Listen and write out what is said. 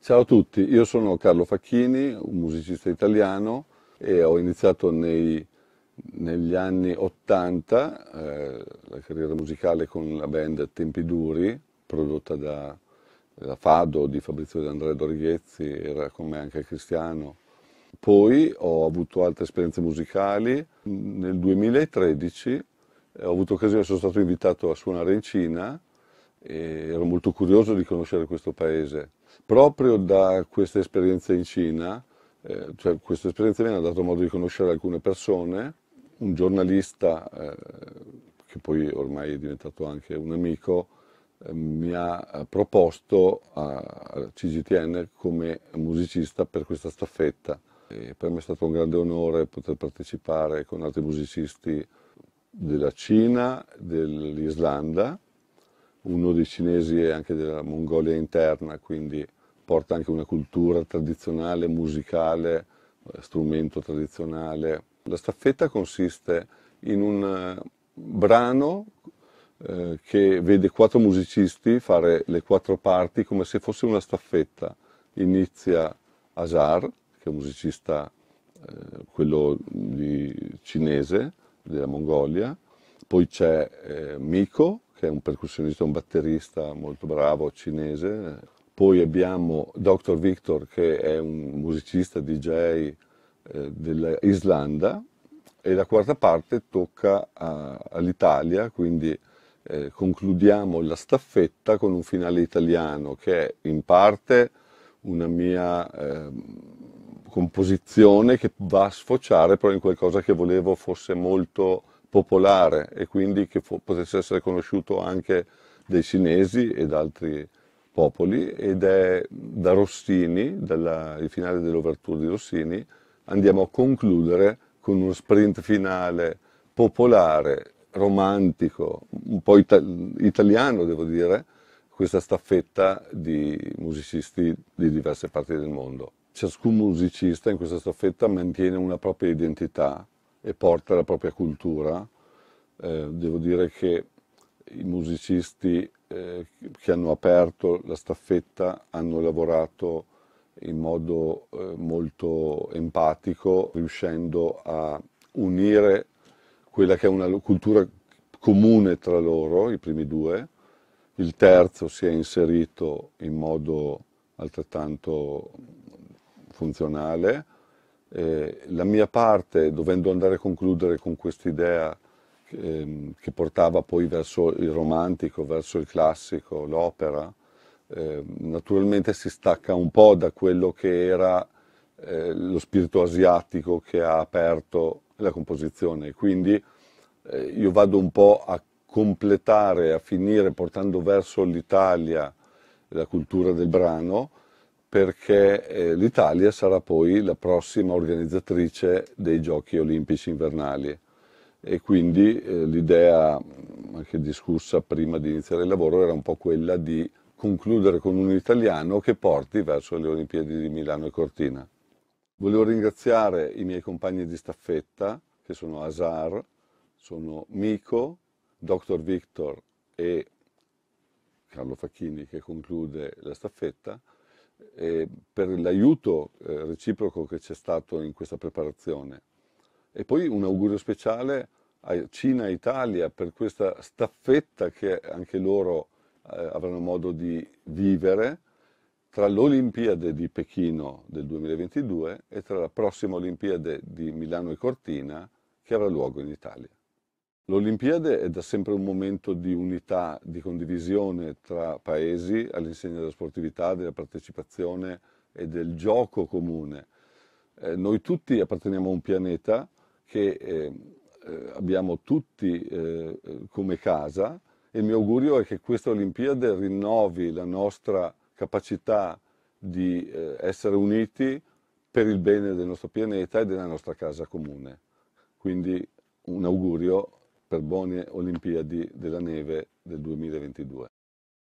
Ciao a tutti, io sono Carlo Facchini, un musicista italiano e ho iniziato nei, negli anni 80 eh, la carriera musicale con la band Tempi Duri, prodotta da, da Fado di Fabrizio De Andrea Dorighezzi, era con me anche Cristiano. Poi ho avuto altre esperienze musicali. Nel 2013 eh, ho avuto occasione, sono stato invitato a suonare in Cina e ero molto curioso di conoscere questo paese proprio da questa esperienza in Cina, eh, cioè questa esperienza mi ha dato modo di conoscere alcune persone, un giornalista eh, che poi ormai è diventato anche un amico, eh, mi ha eh, proposto a, a CGTN come musicista per questa staffetta. E per me è stato un grande onore poter partecipare con altri musicisti della Cina, dell'Islanda, uno dei cinesi è anche della Mongolia interna, quindi porta anche una cultura tradizionale, musicale, eh, strumento tradizionale. La staffetta consiste in un eh, brano eh, che vede quattro musicisti fare le quattro parti come se fosse una staffetta. Inizia Azar, che è un musicista eh, quello di, cinese della Mongolia, poi c'è eh, Miko, che è un percussionista, un batterista molto bravo cinese. Poi abbiamo Dr. Victor, che è un musicista DJ eh, dell'Islanda. E la quarta parte tocca a, all'Italia, quindi eh, concludiamo la staffetta con un finale italiano che è in parte una mia eh, composizione che va a sfociare però in qualcosa che volevo fosse molto popolare e quindi che potesse essere conosciuto anche dai cinesi e da altri popoli ed è da Rossini, dalla, il finale dell'Overture di Rossini, andiamo a concludere con uno sprint finale popolare, romantico, un po' ita- italiano devo dire, questa staffetta di musicisti di diverse parti del mondo. Ciascun musicista in questa staffetta mantiene una propria identità e porta la propria cultura. Eh, devo dire che i musicisti eh, che hanno aperto la staffetta hanno lavorato in modo eh, molto empatico, riuscendo a unire quella che è una cultura comune tra loro, i primi due, il terzo si è inserito in modo altrettanto funzionale eh, la mia parte, dovendo andare a concludere con quest'idea ehm, che portava poi verso il romantico, verso il classico, l'opera, eh, naturalmente si stacca un po' da quello che era eh, lo spirito asiatico che ha aperto la composizione. Quindi eh, io vado un po' a completare, a finire portando verso l'Italia la cultura del brano, perché eh, l'Italia sarà poi la prossima organizzatrice dei giochi olimpici invernali e quindi eh, l'idea mm, anche discussa prima di iniziare il lavoro era un po' quella di concludere con un italiano che porti verso le Olimpiadi di Milano e Cortina. Volevo ringraziare i miei compagni di staffetta, che sono Azar, sono Mico, Dr. Victor e Carlo Facchini che conclude la staffetta, eh, per l'aiuto eh, reciproco che c'è stato in questa preparazione. E poi un augurio speciale a Cina e Italia per questa staffetta che anche loro eh, avranno modo di vivere tra l'Olimpiade di Pechino del 2022 e tra la prossima Olimpiade di Milano e Cortina che avrà luogo in Italia. L'Olimpiade è da sempre un momento di unità, di condivisione tra paesi all'insegna della sportività, della partecipazione e del gioco comune. Eh, noi tutti apparteniamo a un pianeta che ehm, eh, abbiamo tutti eh, come casa e il mio augurio è che questa Olimpiade rinnovi la nostra capacità di eh, essere uniti per il bene del nostro pianeta e della nostra casa comune. Quindi un augurio per Bonnie Olimpiadi della Neve del 2022.